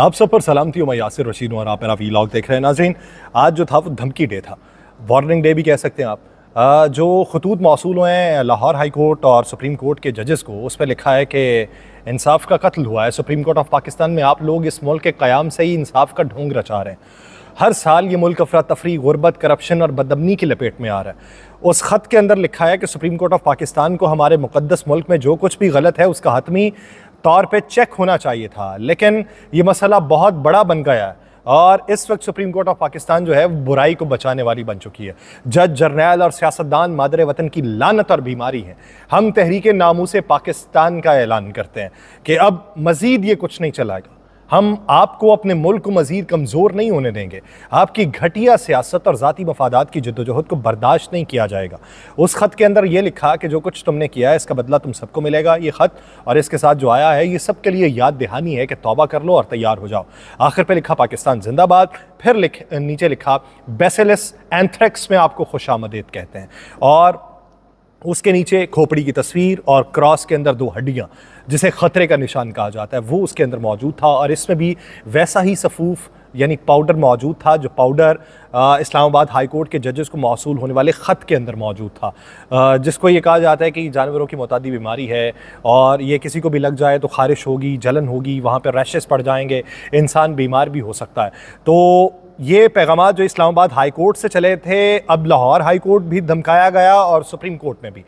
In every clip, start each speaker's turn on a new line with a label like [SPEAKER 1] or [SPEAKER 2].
[SPEAKER 1] आप सब पर सलामती हूँ मैं यासिर रशीद हूँ और आप मेरा लॉग देख रहे हैं नाजीन आज जो था वो धमकी डे था वार्निंग डे भी कह सकते हैं आप जो खतूत मौसू हुए हैं लाहौर हाई कोर्ट और सुप्रीम कोर्ट के जजेस को उस पर लिखा है कि इंसाफ का कत्ल हुआ है सुप्रीम कोर्ट ऑफ पाकिस्तान में आप लोग इस मुल्क के क़्याम से ही इंसाफ का ढोंग रचा रहे हैं हर साल ये मुल्क अफरा तफरी गुरबत करप्शन और बदमनी की लपेट में आ रहा है उस ख़त के अंदर लिखा है कि सुप्रीम कोर्ट ऑफ पाकिस्तान को हमारे मुकदस मुल्क में जो कुछ भी गलत है उसका हतमी तौर पे चेक होना चाहिए था लेकिन ये मसला बहुत बड़ा बन गया और इस वक्त सुप्रीम कोर्ट ऑफ पाकिस्तान जो है बुराई को बचाने वाली बन चुकी है जज जर्नैल और सियासतदान मादर वतन की लानत और बीमारी है हम तहरीक नामों से पाकिस्तान का ऐलान करते हैं कि अब मज़ीद ये कुछ नहीं चलाएगा हम आपको अपने मुल्क को मज़ीद कमज़ोर नहीं होने देंगे आपकी घटिया सियासत और ज़ाती मफादात की जदोजहद को बर्दाश्त नहीं किया जाएगा उस ख़त के अंदर ये लिखा कि जो कुछ तुमने किया है इसका बदला तुम सबको मिलेगा ये ख़त और इसके साथ जो आया है ये सब के लिए याद दहानी है कि तोबा कर लो और तैयार हो जाओ आखिर पर लिखा पाकिस्तान जिंदाबाद फिर लिख नीचे लिखा बेसिलस एंथ्रेक्स में आपको खुश कहते हैं और उसके नीचे खोपड़ी की तस्वीर और क्रॉस के अंदर दो हड्डियाँ जिसे ख़तरे का निशान कहा जाता है वो उसके अंदर मौजूद था और इसमें भी वैसा ही सफूफ यानी पाउडर मौजूद था जो पाउडर इस्लामाबाद हाई कोर्ट के जजेस को मौसू होने वाले ख़त के अंदर मौजूद था आ, जिसको ये कहा जाता है कि जानवरों की मतदी बीमारी है और ये किसी को भी लग जाए तो खारिश होगी जलन होगी वहाँ पर रैशेस पड़ जाएंगे इंसान बीमार भी हो सकता है तो ये पैगाम जो इस्लामाबाद हाई कोर्ट से चले थे अब लाहौर हाई कोर्ट भी धमकाया गया और सुप्रीम कोर्ट में भी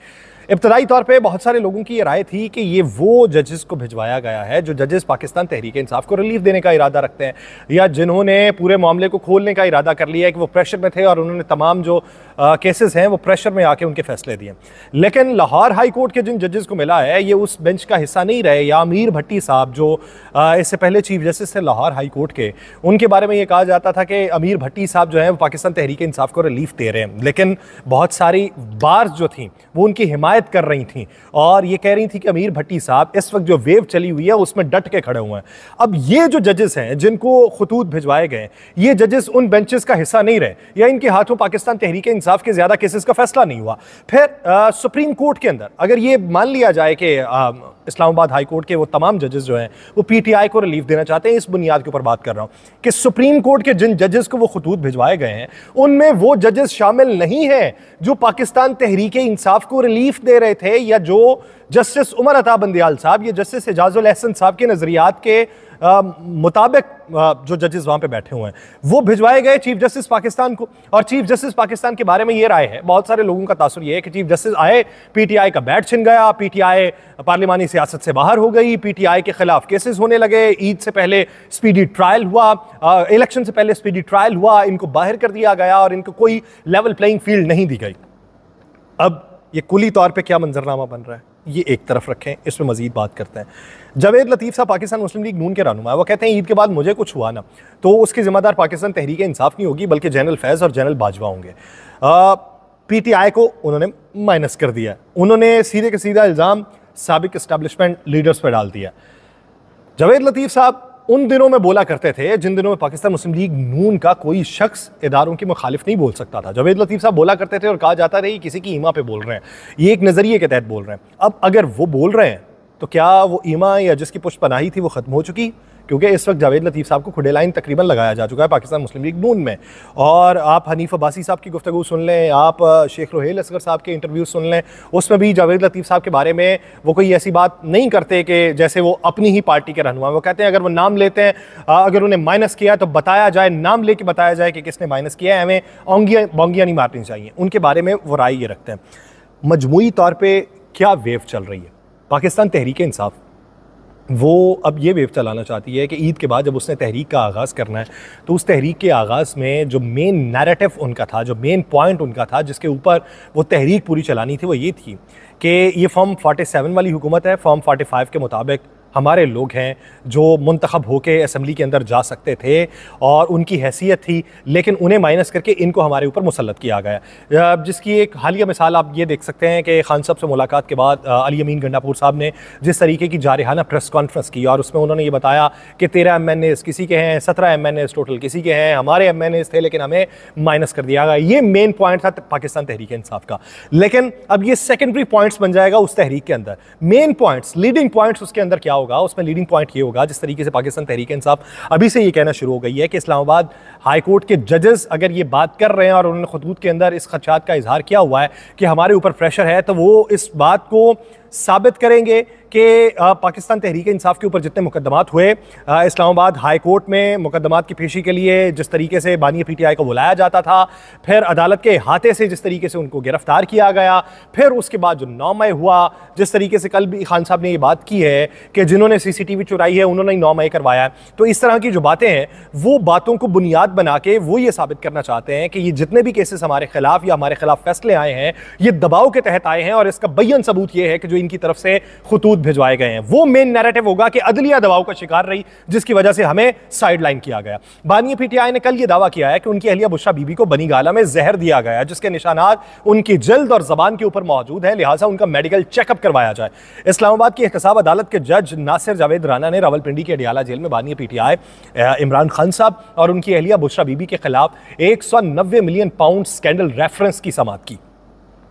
[SPEAKER 1] इब्तदाई तौर पे बहुत सारे लोगों की ये राय थी कि ये वो जजेस को भिजवाया गया है जो जजेस पाकिस्तान तहरीक इंसाफ को रिलीफ देने का इरादा रखते हैं या जिन्होंने पूरे मामले को खोलने का इरादा कर लिया है कि वो प्रेशर में थे और उन्होंने तमाम जो केसेस हैं वो प्रेशर में आके उनके फैसले दिए लेकिन लाहौर हाई कोर्ट के जिन जजेस को मिला है ये उस बेंच का हिस्सा नहीं रहे या अमीर भट्टी साहब जो इससे पहले चीफ जस्टिस थे लाहौर हाई कोर्ट के उनके बारे में ये कहा जाता था कि अमीर भट्टी साहब जो हैं वो पाकिस्तान तहरीक इंसाफ को रिलीफ दे रहे हैं लेकिन बहुत सारी बार्स जो थी वो उनकी हिमायत हिमायत कर रही थी और ये कह रही थी कि अमीर भट्टी साहब इस वक्त जो वेव चली हुई है उसमें डट के खड़े हुए हैं अब ये जो जजेस हैं जिनको खतूत भिजवाए गए ये जजेस उन बेंचेस का हिस्सा नहीं रहे या इनके हाथों पाकिस्तान तहरीक इंसाफ के ज़्यादा केसेस का फैसला नहीं हुआ फिर आ, सुप्रीम कोर्ट के अंदर अगर ये मान लिया जाए कि इस्लामाबाद हाई कोर्ट के वो तमाम जजेस जो हैं वो पीटीआई को रिलीफ देना चाहते हैं इस बुनियाद के ऊपर बात कर रहा हूँ कि सुप्रीम कोर्ट के जिन जजेस को वो खतूत भिजवाए गए हैं उनमें वो जजेस शामिल नहीं हैं जो पाकिस्तान तहरीक इंसाफ को रिलीफ दे रहे थे या जो जस्टिस उमर अता बंदियाल साहब या जस्टिस एजाजुल अहसन साहब के नज़रियात के मुताबिक जो जजेस वहां पे बैठे हुए हैं वो भिजवाए गए चीफ जस्टिस पाकिस्तान को और चीफ जस्टिस पाकिस्तान के बारे में ये राय है बहुत सारे लोगों का तासर ये है कि चीफ जस्टिस आए पीटीआई का बैट छिन गया पीटीआई पार्लिमानी सियासत से बाहर हो गई पीटीआई के खिलाफ केसेस होने लगे ईद से पहले स्पीडी ट्रायल हुआ इलेक्शन से पहले स्पीडी ट्रायल हुआ इनको बाहर कर दिया गया और इनको कोई लेवल प्लेइंग फील्ड नहीं दी गई अब ये कुली तौर पर क्या मंजरनामा बन रहा है ये एक तरफ रखें इस पर मजीद बात करते हैं जावेद लतीफ़ साहब पाकिस्तान मुस्लिम लीग नून के रहनुमा है वो कहते हैं ईद के बाद मुझे कुछ हुआ ना तो उसकी ज़िम्मेदार पाकिस्तान तहरीक इंसाफ नहीं होगी बल्कि जनरल फैज़ और जनरल बाजवा होंगे पी टी आई को उन्होंने माइनस कर दिया उन्होंने सीधे के सीधा इल्ज़ाम सबक इस्टबलिशमेंट लीडर्स पर डाल दिया जावेद लतीफ़ साहब उन दिनों में बोला करते थे जिन दिनों में पाकिस्तान मुस्लिम लीग नून का कोई शख्स इदारों के मुखालिफ नहीं बोल सकता था जवेद लतीफ़ साहब बोला करते थे और कहा जाता रही किसी की ईमा पे बोल रहे हैं ये एक नज़रिए के तहत बोल रहे हैं अब अगर वो बोल रहे हैं तो क्या वो ईमा या जिसकी पुष्पनाही पनाही थी वो ख़त्म हो चुकी क्योंकि इस वक्त जावेद लतीफ़ साहब को खुडे लाइन तकरीबन लगाया जा चुका है पाकिस्तान मुस्लिम लीग नून में और आप हनीफ अब्बासी साहब की गुफ्तु सुन लें आप शेख रोहेल असगर साहब के इंटरव्यू सुन लें उसमें भी जावेद लतीफ़ साहब के बारे में वो कोई ऐसी बात नहीं करते कि जैसे वो अपनी ही पार्टी के रहनुमा वो कहते हैं अगर वो नाम लेते हैं अगर उन्हें माइनस किया तो बताया जाए नाम ले बताया जाए कि किसने माइनस किया है हमें ओंगिया बोंगियाँ नहीं मारनी चाहिए उनके बारे में वो राय ये रखते हैं मजमू तौर पर क्या वेव चल रही है पाकिस्तान तहरीक इंसाफ वो अब ये वेव चलाना चाहती है कि ईद के बाद जब उसने तहरीक का आगाज़ करना है तो उस तहरीक के आगाज़ में जो मेन नैरेटिव उनका था जो मेन पॉइंट उनका था जिसके ऊपर वो तहरीक पूरी चलानी थी वो ये थी कि ये फॉर्म 47 वाली हुकूमत है फॉर्म 45 के मुताबिक हमारे लोग हैं जो मंतखब होकर असम्बली के अंदर जा सकते थे और उनकी हैसियत थी लेकिन उन्हें माइनस करके इनको हमारे ऊपर मुसलत किया गया जिसकी एक हालिया मिसाल आप ये देख सकते हैं कि खान साहब से मुलाकात के बाद अली अमीन गंडापुर साहब ने जिस तरीके की जारहाना प्रेस कॉन्फ्रेंस की और उसमें उन्होंने ये बताया कि तेरह एम एन एस किसी के हैं सत्रह एम एन एस टोटल किसी के हैं हमारे एम एन एस थे लेकिन हमें माइनस कर दिया गया ये मेन पॉइंट था पाकिस्तान तहरीक इंसाफ का लेकिन अब ये सेकेंडरी पॉइंट्स बन जाएगा उस तहरीक के अंदर मेन पॉइंट्स लीडिंग पॉइंट्स उसके अंदर क्या होगा उसमें लीडिंग पॉइंट ये होगा जिस तरीके से पाकिस्तान तहरीक इंसाफ अभी से ये कहना शुरू हो गई है कि इस्लामाबाद हाई कोर्ट के जजेस अगर ये बात कर रहे हैं और उन्होंने खतूत के अंदर इस खदशात का इजहार किया हुआ है कि हमारे ऊपर प्रेशर है तो वो इस बात को साबित करेंगे कि पाकिस्तान तहरीक इंसाफ के ऊपर जितने मुकदमात हुए इस्लामाबाद हाई कोर्ट में मुकदमात की पेशी के लिए जिस तरीके से टी पीटीआई को बुलाया जाता था फिर अदालत के हाथे से जिस तरीके से उनको गिरफ्तार किया गया फिर उसके बाद जो नौ मई हुआ जिस तरीके से कल भी खान साहब ने ये बात की है कि जिन्होंने वी चुराई है उन्होंने नौ मई करवाया तो इस तरह की जो बातें हैं वो बातों को बुनियाद बना के वो ये साबित करना चाहते हैं कि ये जितने भी केसेस हमारे खिलाफ या हमारे खिलाफ फैसले आए हैं ये दबाव के तहत आए हैं और इसका बैन सबूत ये है कि जो इनकी तरफ से खतूत भिजवाए गए हैं वो मेन नैरेटिव होगा कि अदलिया दबाव का शिकार रही जिसकी वजह से हमें साइडलाइन किया गया बानिया पीटीआई ने कल ये दावा किया है कि उनकी अहलिया बुशा बीबी को बनी गाला में जहर दिया गया जिसके निशानात उनकी जल्द और जबान के ऊपर मौजूद है लिहाजा उनका मेडिकल चेकअप करवाया जाए इस्लामाबाद की एहतसाब अदालत के जज नासिर जावेद राना ने रावलपिंडी के अडियाला जेल में बानिया पीटीआई इमरान खान साहब और उनकी अहलिया बुशरा बीबी के खिलाफ एक मिलियन पाउंड स्कैंडल रेफरेंस की समाप्त की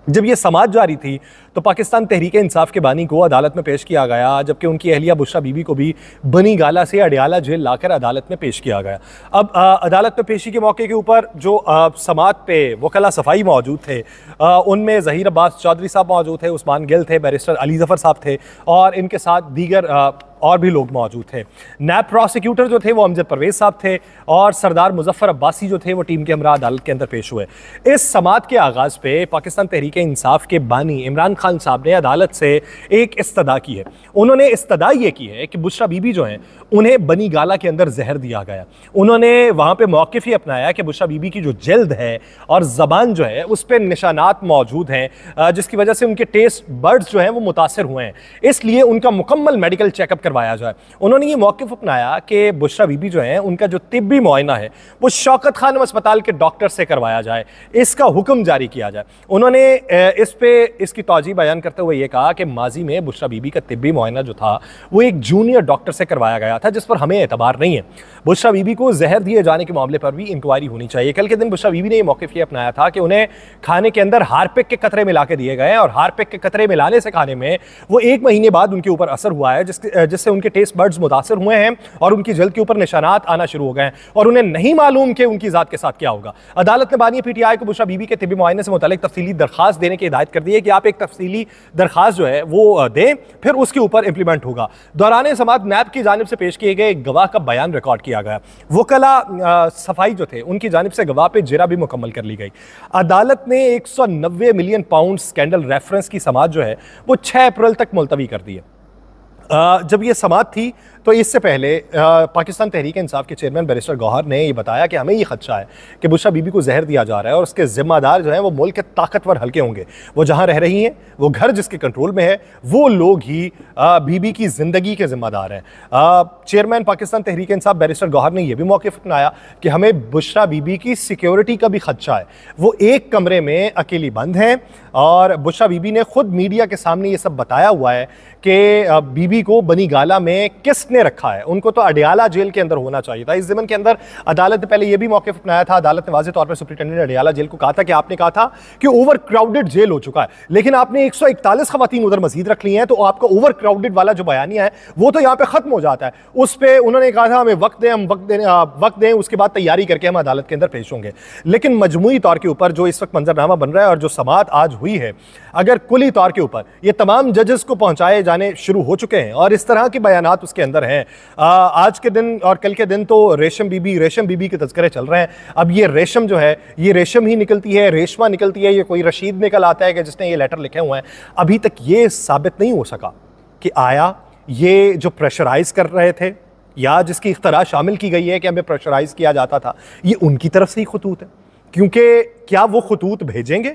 [SPEAKER 1] जब ये समाज जारी थी तो पाकिस्तान तहरीक इंसाफ के बानी को अदालत में पेश किया गया जबकि उनकी अहलिया बुशा बीबी को भी बनी गाला से अडयाला जेल लाकर अदालत में पेश किया गया अब आ, अदालत में पेशी के मौके के ऊपर जो आ, समात पे वकला सफाई मौजूद थे आ, उनमें जहीर अब्बास चौधरी साहब मौजूद थे उस्मान गिल थे बैरिस्टर अली जफ़र साहब थे और इनके साथ दीगर आ, और भी लोग मौजूद थे नैब प्रोसिक्यूटर जो थे वो अमजद परवेज साहब थे और सरदार मुजफ्फर अब्बासी जो थे वो टीम के हमरा अदालत के अंदर पेश हुए इस समात के आगाज़ पे पाकिस्तान तहरीक इंसाफ के बानी इमरान खान साहब ने अदालत से एक इस्तदा की है उन्होंने इस्तदा ये की है कि बुशरा बीबी जो हैं उन्हें बनी गाला के अंदर जहर दिया गया उन्होंने वहाँ पर मौक़ ही अपनाया कि बुशरा बीबी की जो जल्द है और ज़बान जो है उस पर निशानात मौजूद हैं जिसकी वजह से उनके टेस्ट बर्ड्स जो हैं वो मुतासर हुए हैं इसलिए उनका मुकम्मल मेडिकल चेकअप करवाया जाए उन्होंने ये मौक़ अपनाया कि बुशरा बीबी जो है उनका जो तिबी मुआयना है वो शौकत खानम अस्पताल के डॉक्टर से करवाया जाए इसका हुक्म जारी किया जाए उन्होंने इस पर इसकी तोजी बयान करते हुए ये कहा कि माजी में बुशरा बीबी का तिबी मुआयना जो था वो एक जूनियर डॉक्टर से करवाया गया था जिस पर हमें एतबार नहीं है बुशरा बीबी को जहर दिए जाने के मामले पर भी इंक्वायरी होनी चाहिए कल के दिन बुशरा बीबी ने यह मौके ये अपनाया था कि उन्हें खाने के अंदर हारपिक के कतरे मिला के दिए गए और हारपिक के कतरे मिलाने से खाने में वो एक महीने बाद उनके ऊपर असर हुआ है जिसके जिस जिससे उनके टेस्ट बर्ड्स मुतासर हुए हैं और उनकी जल्द के ऊपर निशानात आना शुरू हो गए हैं और उन्हें नहीं मालूम कि उनकी ज़ात के साथ क्या होगा अदालत ने बानी पी टी आई को बुशा बीबी के तबी मुआयने से मुतल तफसीली दरखास्त देने की हिदायत कर दी है कि आप एक तफसीली दरखास्त जो है वो दें फिर उसके ऊपर इंप्लीमेंट होगा दौरान समात नैब की जानब से पेश किए गए गवाह का बयान रिकॉर्ड किया गया वकला सफाई जो थे उनकी जानब से गवाह पर जरा भी मुकम्मल कर ली गई अदालत ने एक सौ नब्बे मिलियन पाउंड स्कैंडल रेफरेंस की समाज जो है वो छः अप्रैल तक मुलतवी कर दी है जब ये समात थी तो इससे पहले पाकिस्तान तहरीक इंसाफ के चेयरमैन बैरिस्टर गौहर ने ये बताया कि हमें ये खदशा है कि बुशा बीबी को जहर दिया जा रहा है और उसके जिम्मेदार जो हैं वो मुल्क के ताकतवर हल्के होंगे वो जहाँ रह रही हैं वो घर जिसके कंट्रोल में है वो लोग ही बीबी की ज़िंदगी के जिम्मेदार हैं चेयरमैन पाकिस्तान तहरीक इंसाफ बैरिस्टर गौहर ने यह भी मौके अपनाया कि हमें बुशरा बीबी की सिक्योरिटी का भी खदशा है वो एक कमरे में अकेली बंद हैं और बुशरा बीबी ने खुद मीडिया के सामने ये सब बताया हुआ है कि बीबी को बनी गाला में किसने रखा है उनको तो अडयाला जेल के अंदर होना चाहिए था इस जमन के अंदर अदालत ने पहले यह भी मौके अपनाया था अदालत ने वाजे तौर पर सुप्रीटेंडेंट अडयाला जेल को कहा था कि आपने कहा था कि ओवर क्राउडेड जेल हो चुका है लेकिन आपने एक सौ इकतालीस खातन उधर मजीद रख ली हैं तो आपका ओवर क्राउडेड वाला जो बयानिया है वो तो यहाँ पे ख़त्म हो जाता है उस पर उन्होंने कहा था हमें वक्त दें हम वक्त दें वक्त दें उसके बाद तैयारी करके हम अदालत के अंदर पेश होंगे लेकिन मजमू तौर के ऊपर जो इस वक्त मंजरनामा बन रहा है और जो समात आज हुई है अगर कुली तौर के ऊपर ये तमाम जजेस को पहुंचाए जाने शुरू हो चुके हैं और इस तरह के बयान उसके अंदर हैं आज के दिन और कल के दिन तो रेशम बीबी रेशम बीबी के तस्करे चल रहे हैं अब ये रेशम जो है ये रेशम ही निकलती है रेशमा निकलती है ये कोई रशीद निकल आता है कि जिसने ये लेटर लिखे हुए हैं अभी तक ये साबित नहीं हो सका कि आया ये जो प्रेशराइज कर रहे थे या जिसकी इख्तरा शामिल की गई है कि हमें प्रेशराइज किया जाता था ये उनकी तरफ से ही खतूत है क्योंकि क्या वो खतूत भेजेंगे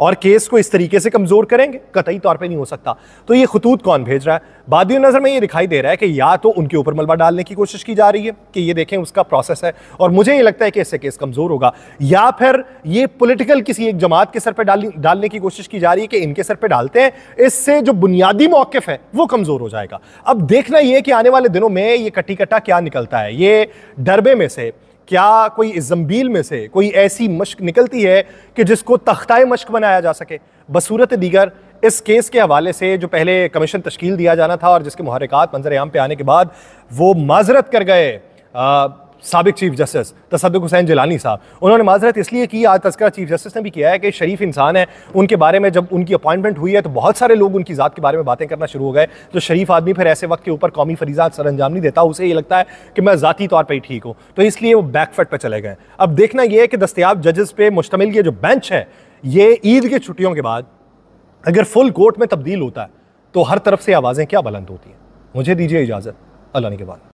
[SPEAKER 1] और केस को इस तरीके से कमज़ोर करेंगे कतई तौर पे नहीं हो सकता तो ये खतूत कौन भेज रहा है बाद नज़र में ये दिखाई दे रहा है कि या तो उनके ऊपर मलबा डालने की कोशिश की जा रही है कि ये देखें उसका प्रोसेस है और मुझे ये लगता है कि इससे केस कमज़ोर होगा या फिर ये पोलिटिकल किसी एक जमात के सर पर डाल, डालने की कोशिश की जा रही है कि इनके सर पर डालते हैं इससे जो बुनियादी मौक़ है वो कमज़ोर हो जाएगा अब देखना यह कि आने वाले दिनों में ये कट्टी कट्टा क्या निकलता है ये डरबे में से क्या कोई जम्बील में से कोई ऐसी मश्क निकलती है कि जिसको तख्ताए मश्क बनाया जा सके बसूरत दीगर इस केस के हवाले से जो पहले कमीशन तश्कील दिया जाना था और जिसके महरक़ात मंजर आम पे आने के बाद वो माजरत कर गए सबक चीफ जस्टिस तसद हुसैन जलानी साहब उन्होंने माजरत इसलिए की आज तस्करा चीफ जस्टिस ने भी किया है कि शरीफ इंसान है उनके बारे में जब उनकी अपॉइंटमेंट हुई है तो बहुत सारे लोग उनकी ज़ात के बारे में बातें करना शुरू हो गए तो शरीफ आदमी फिर ऐसे वक्त के ऊपर कौमी फरीजा सर अंजाम नहीं देता उसे ये लगता है कि मैं ज़ाती तौर पर ही ठीक हूँ तो इसलिए वो बैकफट पर चले गए अब देखना यह है कि दस्तियाब जजेस पे मुश्तमिल जो बेंच है ये ईद की छुट्टियों के बाद अगर फुल कोर्ट में तब्दील होता है तो हर तरफ से आवाज़ें क्या बुलंद होती हैं मुझे दीजिए इजाज़त अल्लाह के बाद